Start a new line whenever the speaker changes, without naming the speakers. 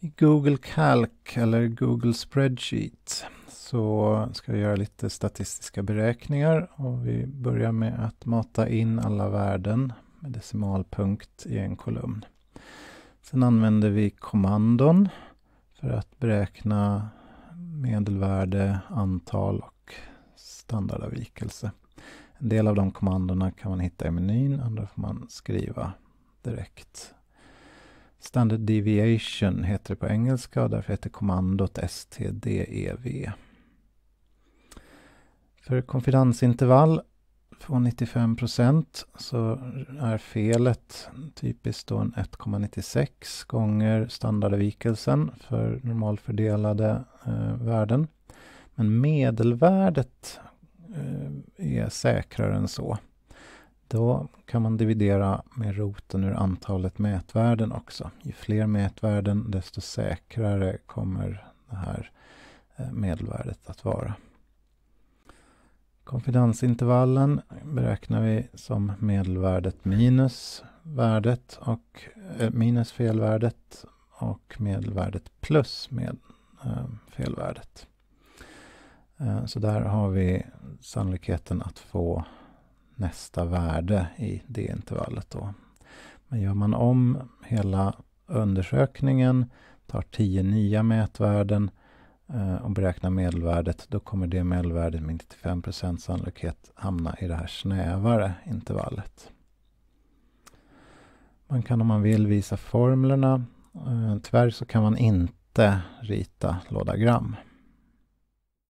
I Google Calc eller Google Spreadsheet så ska vi göra lite statistiska beräkningar och vi börjar med att mata in alla värden med decimalpunkt i en kolumn. Sen använder vi kommandon för att beräkna medelvärde, antal och standardavvikelse. En del av de kommandona kan man hitta i menyn, andra får man skriva direkt Standard deviation heter det på engelska och därför heter kommandot stdev. För konfidensintervall på 95 så är felet typiskt då en 1,96 gånger standardavvikelsen för normalfördelade eh, värden. Men medelvärdet eh, är säkrare än så. Då kan man dividera med roten ur antalet mätvärden också. Ju fler mätvärden desto säkrare kommer det här eh, medelvärdet att vara. Konfidensintervallen beräknar vi som medelvärdet minus värdet och eh, minus felvärdet och medelvärdet plus med eh, felvärdet. så där har vi sannolikheten att få nästa värde i det intervallet. Då. Men gör man om hela undersökningen, tar 10 nya mätvärden eh, och beräknar medelvärdet, då kommer det medelvärdet med 95 sannolikhet hamna i det här snävare intervallet. Man kan om man vill visa formlerna. Eh, tyvärr så kan man inte rita lådagram.